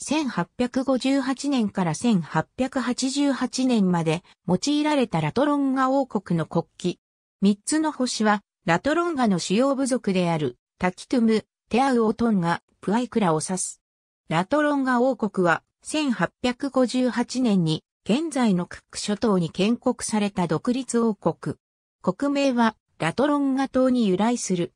1858年から1888年まで用いられたラトロンガ王国の国旗。三つの星は、ラトロンガの主要部族である、タキトゥム、テアウオトンガ、プアイクラを指す。ラトロンガ王国は、1858年に、現在のクック諸島に建国された独立王国。国名は、ラトロンガ島に由来する。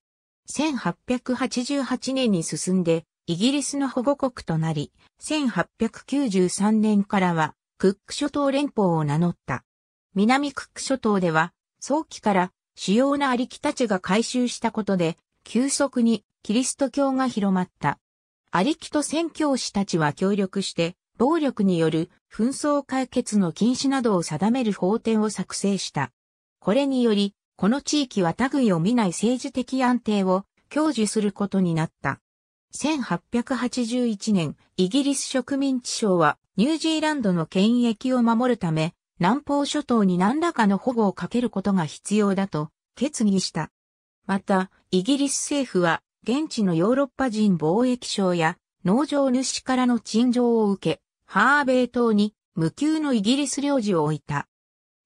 1888年に進んで、イギリスの保護国となり、1893年からはクック諸島連邦を名乗った。南クック諸島では、早期から主要なありきたちが回収したことで、急速にキリスト教が広まった。ありきと宣教師たちは協力して、暴力による紛争解決の禁止などを定める法典を作成した。これにより、この地域は類を見ない政治的安定を享受することになった。1881年、イギリス植民地省はニュージーランドの権益を守るため、南方諸島に何らかの保護をかけることが必要だと決議した。また、イギリス政府は現地のヨーロッパ人貿易省や農場主からの陳情を受け、ハーベイ島に無給のイギリス領事を置いた。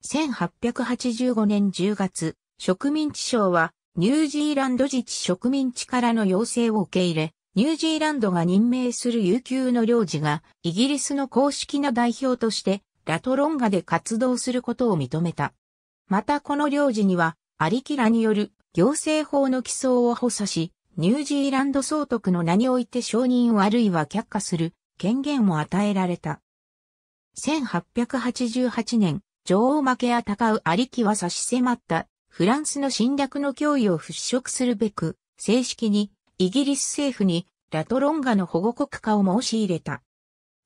1885年10月、植民地省はニュージーランド自治植民地からの要請を受け入れ、ニュージーランドが任命する有給の領事がイギリスの公式な代表としてラトロンガで活動することを認めた。またこの領事にはアリキラによる行政法の起草を補佐し、ニュージーランド総督の名において承認をあるいは却下する権限も与えられた。1888年、女王負け戦うアリキは差し迫ったフランスの侵略の脅威を払拭するべく、正式にイギリス政府にラトロンガの保護国化を申し入れた。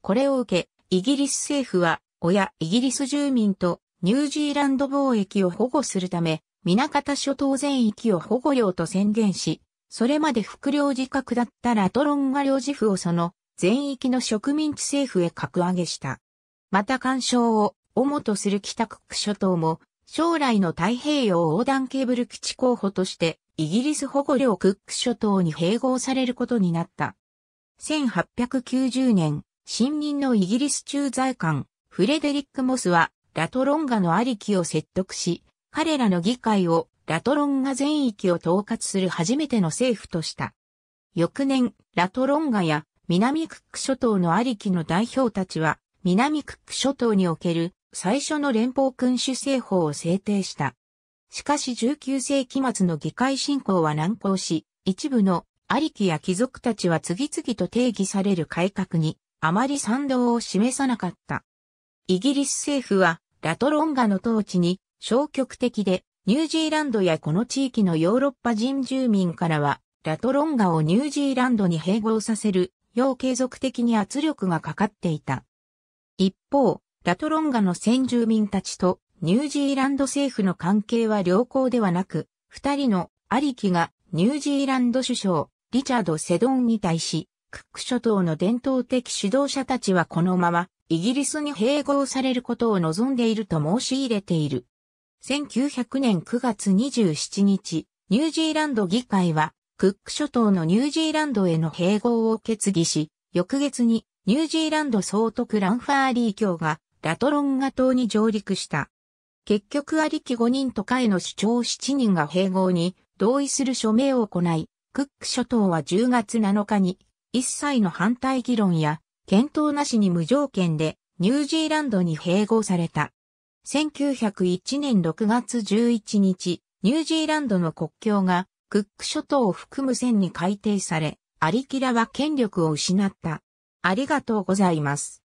これを受け、イギリス政府は、親イギリス住民とニュージーランド貿易を保護するため、南方諸島全域を保護領と宣言し、それまで副領事格だったラトロンガ領事府をその全域の植民地政府へ格上げした。また干渉を主とする北国諸島も将来の太平洋横断ケーブル基地候補としてイギリス保護領クック諸島に併合されることになった。1890年、新任のイギリス駐在官、フレデリック・モスは、ラトロンガのありきを説得し、彼らの議会をラトロンガ全域を統括する初めての政府とした。翌年、ラトロンガや南クック諸島のありきの代表たちは、南クック諸島における最初の連邦君主制法を制定した。しかし19世紀末の議会進行は難航し、一部のありきや貴族たちは次々と定義される改革に、あまり賛同を示さなかった。イギリス政府は、ラトロンガの統治に消極的で、ニュージーランドやこの地域のヨーロッパ人住民からは、ラトロンガをニュージーランドに併合させる、よう継続的に圧力がかかっていた。一方、ラトロンガの先住民たちとニュージーランド政府の関係は良好ではなく、二人のありきがニュージーランド首相、リチャード・セドンに対し、クック諸島の伝統的指導者たちはこのままイギリスに併合されることを望んでいると申し入れている。1900年9月27日、ニュージーランド議会は、クック諸島のニュージーランドへの併合を決議し、翌月にニュージーランド総督ランファーリー卿がラトロンガ島に上陸した。結局ありき5人とかへの主張7人が併合に同意する署名を行い、クック諸島は10月7日に一切の反対議論や検討なしに無条件でニュージーランドに併合された。1901年6月11日、ニュージーランドの国境がクック諸島を含む線に改定され、アリキラは権力を失った。ありがとうございます。